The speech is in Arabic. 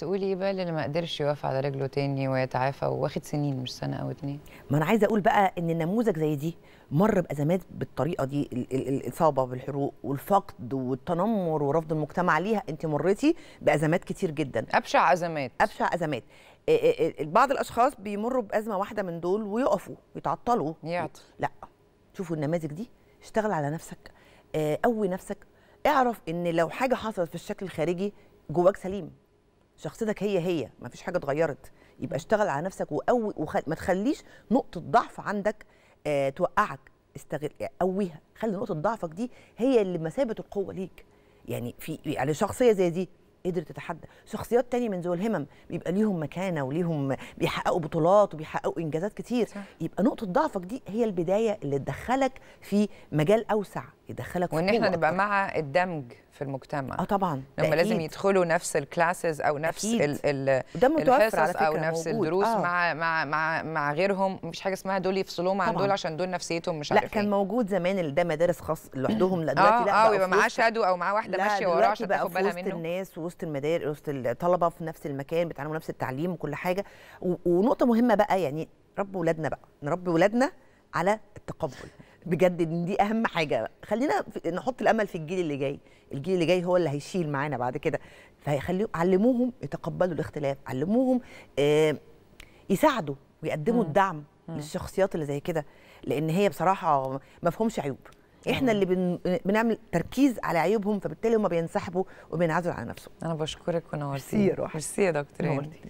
تقولي إيه بقى اللي ما قدرش يقف على رجله تاني ويتعافى واخد سنين مش سنه او اتنين ما انا عايزه اقول بقى ان النموذج زي دي مر بازمات بالطريقه دي الاصابه بالحروق والفقد والتنمر ورفض المجتمع ليها انت مريتي بازمات كتير جدا ابشع ازمات ابشع ازمات بعض الاشخاص بيمروا بازمه واحده من دول ويقفوا يتعطلوا يعطل لا شوفوا النماذج دي اشتغل على نفسك آه، قوي نفسك اعرف ان لو حاجه حصلت في الشكل الخارجي جواك سليم شخصيتك هي هي ما فيش حاجه اتغيرت يبقى اشتغل على نفسك وقوي وخل... ما تخليش نقطه ضعف عندك آه توقعك استغل قويها خلي نقطه ضعفك دي هي اللي مثابه القوه ليك يعني في يعني شخصيه زي دي قدرت تتحدى شخصيات تانية من ذوي الهمم بيبقى ليهم مكانة وليهم بيحققوا بطولات وبيحققوا إنجازات كتير صح. يبقى نقطة ضعفك دي هي البداية اللي تدخلك في مجال أوسع يدخلك وان احنا نبقى مع الدمج في المجتمع اه طبعا هم لازم يدخلوا نفس الكلاسز او نفس ال ال الحصص او نفس موجود. الدروس آه. مع مع مع مع غيرهم مفيش حاجه اسمها دول يفصلوهم عن دول عشان دول نفسيتهم مش عارفين لا كان إيه. موجود زمان ده مدارس خاص لوحدهم لا دلوقتي آه لا اه ويبقى معاه شادو او معاه واحده ماشيه وراه عشان تاخد بالها منه وسط الناس وسط المدارس وسط الطلبه في نفس المكان بيتعلموا نفس التعليم وكل حاجه ونقطه مهمه بقى يعني ربوا ولادنا بقى نربي ولادنا على التقبل بجد ان دي اهم حاجه خلينا نحط الامل في الجيل اللي جاي الجيل اللي جاي هو اللي هيشيل معانا بعد كده فهيخليهم علموهم يتقبلوا الاختلاف علموهم آه، يساعدوا ويقدموا الدعم للشخصيات اللي زي كده لان هي بصراحه ما فيهمش عيوب احنا اللي بنعمل تركيز على عيوبهم فبالتالي هم بينسحبوا وبينعزلوا على نفسهم انا بشكرك ونورتيني ميرسي يا دكتور